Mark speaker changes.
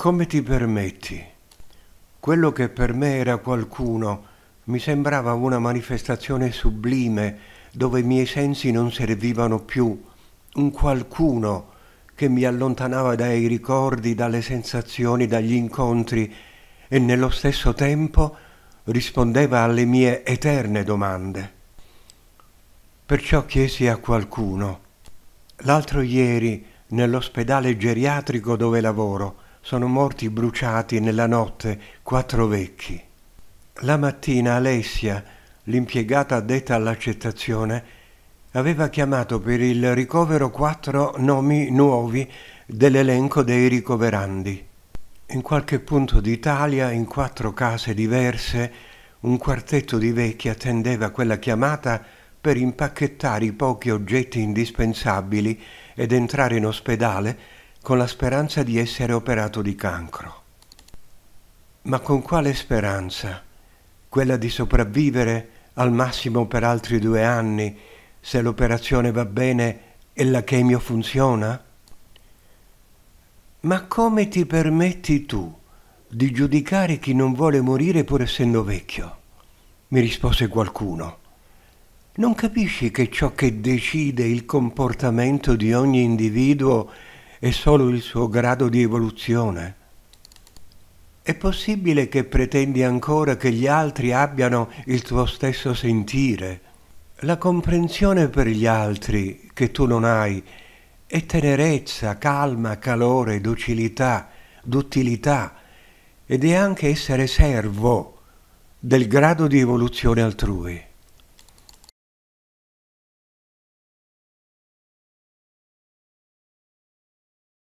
Speaker 1: Come ti permetti? Quello che per me era qualcuno mi sembrava una manifestazione sublime dove i miei sensi non servivano più, un qualcuno che mi allontanava dai ricordi, dalle sensazioni, dagli incontri e nello stesso tempo rispondeva alle mie eterne domande. Perciò chiesi a qualcuno, l'altro ieri nell'ospedale geriatrico dove lavoro, sono morti bruciati nella notte quattro vecchi. La mattina Alessia, l'impiegata detta all'accettazione, aveva chiamato per il ricovero quattro nomi nuovi dell'elenco dei ricoverandi. In qualche punto d'Italia, in quattro case diverse, un quartetto di vecchi attendeva quella chiamata per impacchettare i pochi oggetti indispensabili ed entrare in ospedale con la speranza di essere operato di cancro. Ma con quale speranza? Quella di sopravvivere al massimo per altri due anni, se l'operazione va bene e la chemio funziona? Ma come ti permetti tu di giudicare chi non vuole morire pur essendo vecchio? mi rispose qualcuno. Non capisci che ciò che decide il comportamento di ogni individuo è solo il suo grado di evoluzione. È possibile che pretendi ancora che gli altri abbiano il tuo stesso sentire. La comprensione per gli altri che tu non hai è tenerezza, calma, calore, docilità, duttilità ed è anche essere servo del grado di evoluzione altrui.